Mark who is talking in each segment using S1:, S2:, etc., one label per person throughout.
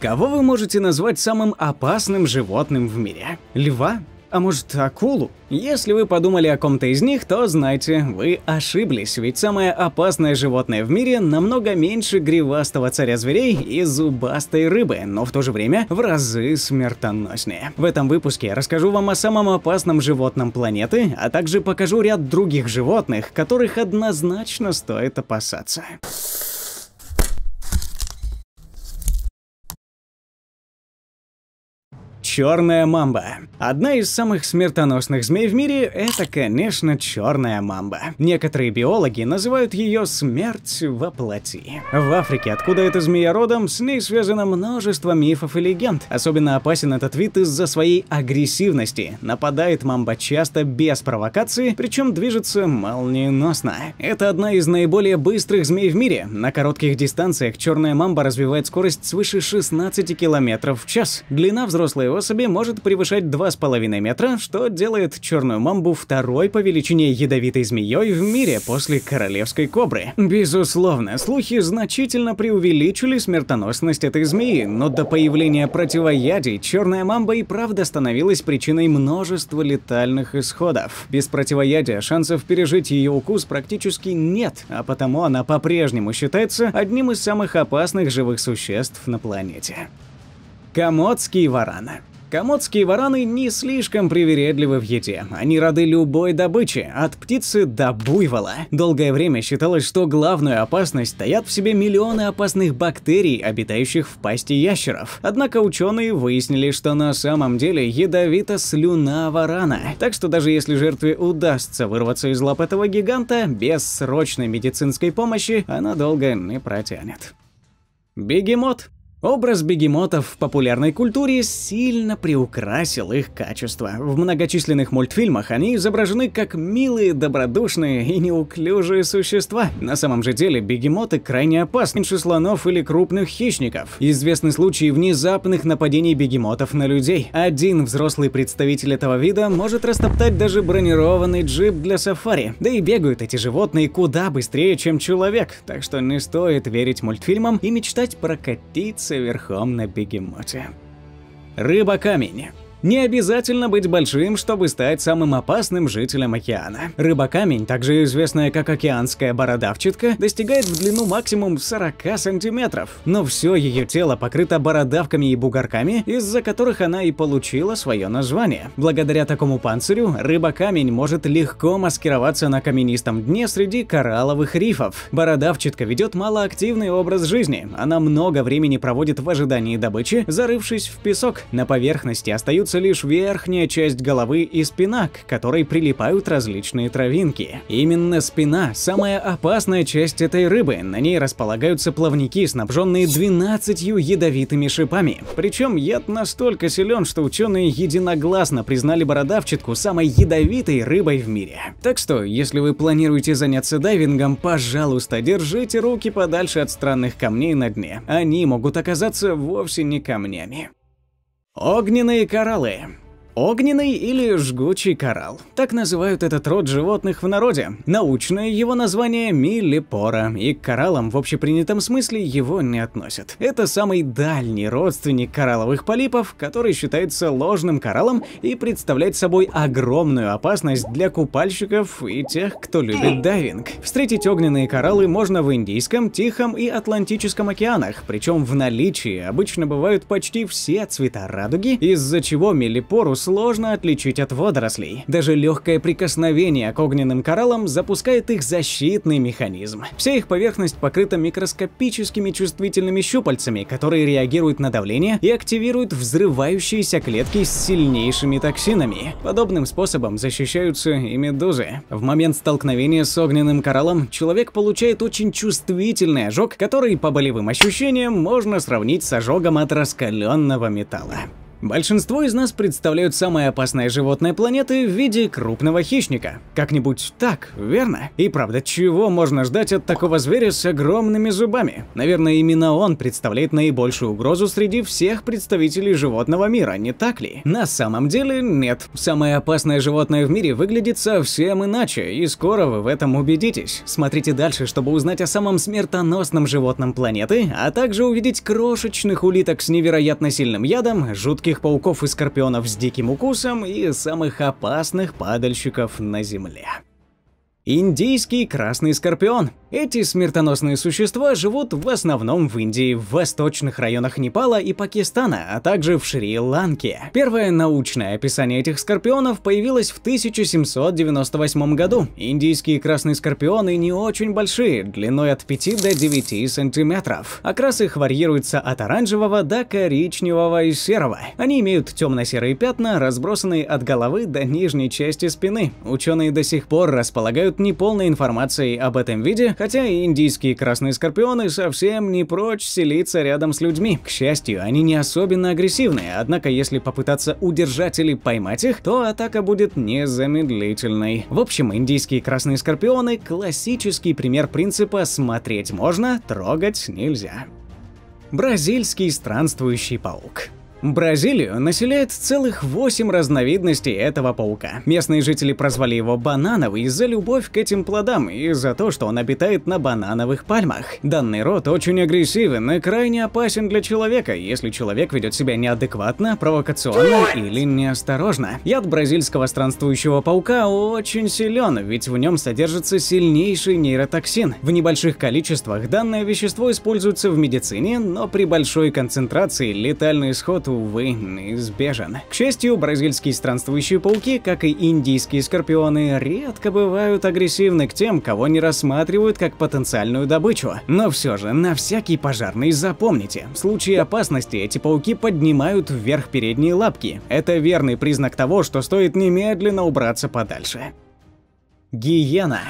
S1: Кого вы можете назвать самым опасным животным в мире? Льва? А может, акулу? Если вы подумали о ком-то из них, то знайте, вы ошиблись, ведь самое опасное животное в мире намного меньше гривастого царя зверей и зубастой рыбы, но в то же время в разы смертоноснее. В этом выпуске я расскажу вам о самом опасном животном планеты, а также покажу ряд других животных, которых однозначно стоит опасаться. черная мамба. Одна из самых смертоносных змей в мире – это, конечно, черная мамба. Некоторые биологи называют ее «смерть во плоти». В Африке, откуда эта змея родом, с ней связано множество мифов и легенд. Особенно опасен этот вид из-за своей агрессивности. Нападает мамба часто без провокации, причем движется молниеносно. Это одна из наиболее быстрых змей в мире. На коротких дистанциях черная мамба развивает скорость свыше 16 км в час. Длина взрослой особи особи может превышать 2,5 метра, что делает черную мамбу второй по величине ядовитой змеей в мире после королевской кобры. Безусловно, слухи значительно преувеличили смертоносность этой змеи, но до появления противоядий черная мамба и правда становилась причиной множества летальных исходов. Без противоядия шансов пережить ее укус практически нет, а потому она по-прежнему считается одним из самых опасных живых существ на планете. Комодский варана. Комодские вараны не слишком привередливы в еде. Они рады любой добыче, от птицы до буйвола. Долгое время считалось, что главную опасность стоят в себе миллионы опасных бактерий, обитающих в пасти ящеров. Однако ученые выяснили, что на самом деле ядовита слюна варана. Так что даже если жертве удастся вырваться из лап этого гиганта, без срочной медицинской помощи она долго не протянет. Бегемот Образ бегемотов в популярной культуре сильно приукрасил их качество. В многочисленных мультфильмах они изображены как милые, добродушные и неуклюжие существа. На самом же деле бегемоты крайне опасны меньше слонов или крупных хищников. Известны случаи внезапных нападений бегемотов на людей. Один взрослый представитель этого вида может растоптать даже бронированный джип для сафари. Да и бегают эти животные куда быстрее, чем человек, так что не стоит верить мультфильмам и мечтать прокатиться верхом на бегемоте. Рыба-камень. Не обязательно быть большим, чтобы стать самым опасным жителем океана. Рыбокамень, также известная как океанская бородавчатка, достигает в длину максимум 40 сантиметров. Но все ее тело покрыто бородавками и бугорками, из-за которых она и получила свое название. Благодаря такому панцирю рыба-камень может легко маскироваться на каменистом дне среди коралловых рифов. Бородавчатка ведет малоактивный образ жизни. Она много времени проводит в ожидании добычи, зарывшись в песок. На поверхности остаются остается лишь верхняя часть головы и спина, к которой прилипают различные травинки. Именно спина – самая опасная часть этой рыбы, на ней располагаются плавники, снабженные 12 ядовитыми шипами. Причем яд настолько силен, что ученые единогласно признали бородавчатку самой ядовитой рыбой в мире. Так что, если вы планируете заняться дайвингом, пожалуйста, держите руки подальше от странных камней на дне. Они могут оказаться вовсе не камнями. Огненные кораллы. Огненный или жгучий коралл. Так называют этот род животных в народе. Научное его название – миллипора, и к кораллам в общепринятом смысле его не относят. Это самый дальний родственник коралловых полипов, который считается ложным кораллом и представляет собой огромную опасность для купальщиков и тех, кто любит дайвинг. Встретить огненные кораллы можно в Индийском, Тихом и Атлантическом океанах, причем в наличии обычно бывают почти все цвета радуги, из-за чего миллипорус сложно отличить от водорослей. Даже легкое прикосновение к огненным кораллам запускает их защитный механизм. Вся их поверхность покрыта микроскопическими чувствительными щупальцами, которые реагируют на давление и активируют взрывающиеся клетки с сильнейшими токсинами. Подобным способом защищаются и медузы. В момент столкновения с огненным кораллом человек получает очень чувствительный ожог, который по болевым ощущениям можно сравнить с ожогом от раскаленного металла. Большинство из нас представляют самое опасное животное планеты в виде крупного хищника. Как-нибудь так, верно? И правда, чего можно ждать от такого зверя с огромными зубами? Наверное, именно он представляет наибольшую угрозу среди всех представителей животного мира, не так ли? На самом деле нет. Самое опасное животное в мире выглядит совсем иначе, и скоро вы в этом убедитесь. Смотрите дальше, чтобы узнать о самом смертоносном животном планеты, а также увидеть крошечных улиток с невероятно сильным ядом, жутких крылатых пауков и скорпионов с диким укусом и самых опасных падальщиков на Земле. Индийский красный скорпион. Эти смертоносные существа живут в основном в Индии, в восточных районах Непала и Пакистана, а также в Шри-Ланке. Первое научное описание этих скорпионов появилось в 1798 году. Индийские красные скорпионы не очень большие, длиной от 5 до 9 сантиметров. Окрас а их варьируется от оранжевого до коричневого и серого. Они имеют темно-серые пятна, разбросанные от головы до нижней части спины. Ученые до сих пор располагают обладают неполной информацией об этом виде, хотя и индийские красные скорпионы совсем не прочь селиться рядом с людьми. К счастью, они не особенно агрессивные. однако если попытаться удержать или поймать их, то атака будет незамедлительной. В общем, индийские красные скорпионы – классический пример принципа «смотреть можно, трогать нельзя». Бразильский странствующий паук Бразилию населяет целых 8 разновидностей этого паука. Местные жители прозвали его банановый за любовь к этим плодам и за то, что он обитает на банановых пальмах. Данный род очень агрессивен и крайне опасен для человека, если человек ведет себя неадекватно, провокационно или неосторожно. Яд бразильского странствующего паука очень силен, ведь в нем содержится сильнейший нейротоксин. В небольших количествах данное вещество используется в медицине, но при большой концентрации летальный исход у увы, неизбежен. К счастью, бразильские странствующие пауки, как и индийские скорпионы, редко бывают агрессивны к тем, кого не рассматривают как потенциальную добычу. Но все же, на всякий пожарный запомните, в случае опасности эти пауки поднимают вверх передние лапки. Это верный признак того, что стоит немедленно убраться подальше. Гиена.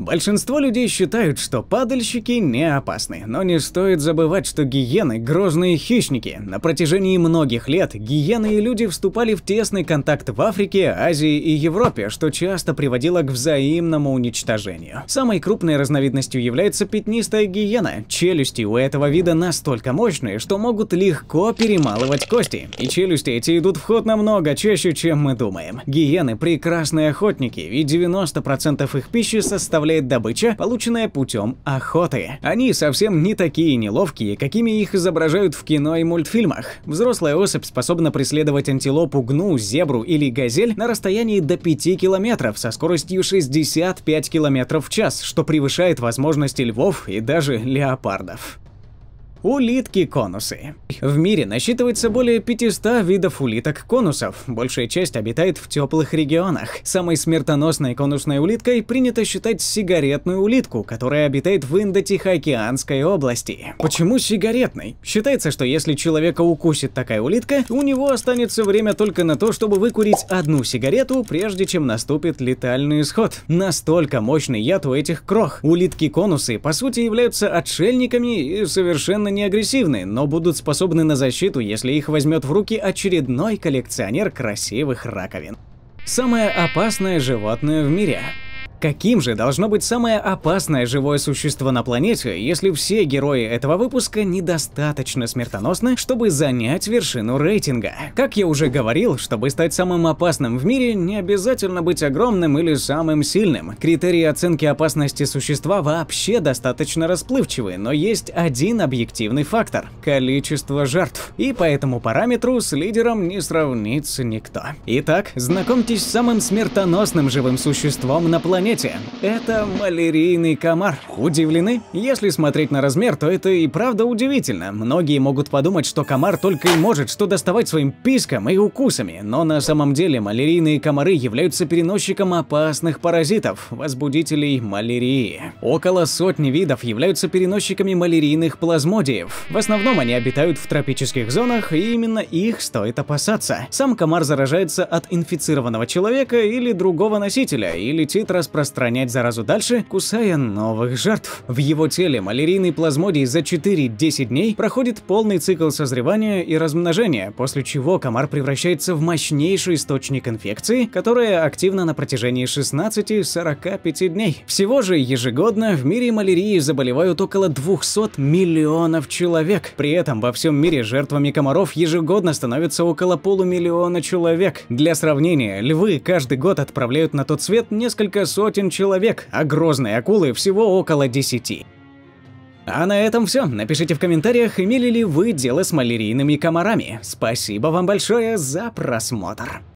S1: Большинство людей считают, что падальщики не опасны, но не стоит забывать, что гиены – грозные хищники. На протяжении многих лет гиены и люди вступали в тесный контакт в Африке, Азии и Европе, что часто приводило к взаимному уничтожению. Самой крупной разновидностью является пятнистая гиена. Челюсти у этого вида настолько мощные, что могут легко перемалывать кости. И челюсти эти идут в ход намного чаще, чем мы думаем. Гиены – прекрасные охотники, и 90% их пищи составляют составляет добыча, полученная путем охоты. Они совсем не такие неловкие, какими их изображают в кино и мультфильмах. Взрослая особь способна преследовать антилопу, гну, зебру или газель на расстоянии до 5 километров со скоростью 65 километров в час, что превышает возможности львов и даже леопардов. Улитки-конусы. В мире насчитывается более 500 видов улиток-конусов. Большая часть обитает в теплых регионах. Самой смертоносной конусной улиткой принято считать сигаретную улитку, которая обитает в Индо-Тихоокеанской области. Почему сигаретной? Считается, что если человека укусит такая улитка, у него останется время только на то, чтобы выкурить одну сигарету, прежде чем наступит летальный исход. Настолько мощный яд у этих крох. Улитки-конусы, по сути, являются отшельниками и совершенно не агрессивны, но будут способны на защиту, если их возьмет в руки очередной коллекционер красивых раковин. Самое опасное животное в мире. Каким же должно быть самое опасное живое существо на планете, если все герои этого выпуска недостаточно смертоносны, чтобы занять вершину рейтинга? Как я уже говорил, чтобы стать самым опасным в мире, не обязательно быть огромным или самым сильным. Критерии оценки опасности существа вообще достаточно расплывчивы, но есть один объективный фактор – количество жертв. И по этому параметру с лидером не сравнится никто. Итак, знакомьтесь с самым смертоносным живым существом на планете заметьте, это малярийный комар. Удивлены? Если смотреть на размер, то это и правда удивительно. Многие могут подумать, что комар только и может что доставать своим писком и укусами, но на самом деле малярийные комары являются переносчиком опасных паразитов, возбудителей малярии. Около сотни видов являются переносчиками малярийных плазмодиев. В основном они обитают в тропических зонах, и именно их стоит опасаться. Сам комар заражается от инфицированного человека или другого носителя и летит распространяться распространять заразу дальше, кусая новых жертв. В его теле малярийной плазмодий за 4-10 дней проходит полный цикл созревания и размножения, после чего комар превращается в мощнейший источник инфекции, которая активна на протяжении 16-45 дней. Всего же ежегодно в мире малярии заболевают около 200 миллионов человек. При этом во всем мире жертвами комаров ежегодно становится около полумиллиона человек. Для сравнения, львы каждый год отправляют на тот свет несколько сотен сотен человек, а грозные акулы всего около 10. А на этом все. Напишите в комментариях, имели ли вы дело с малярийными комарами. Спасибо вам большое за просмотр.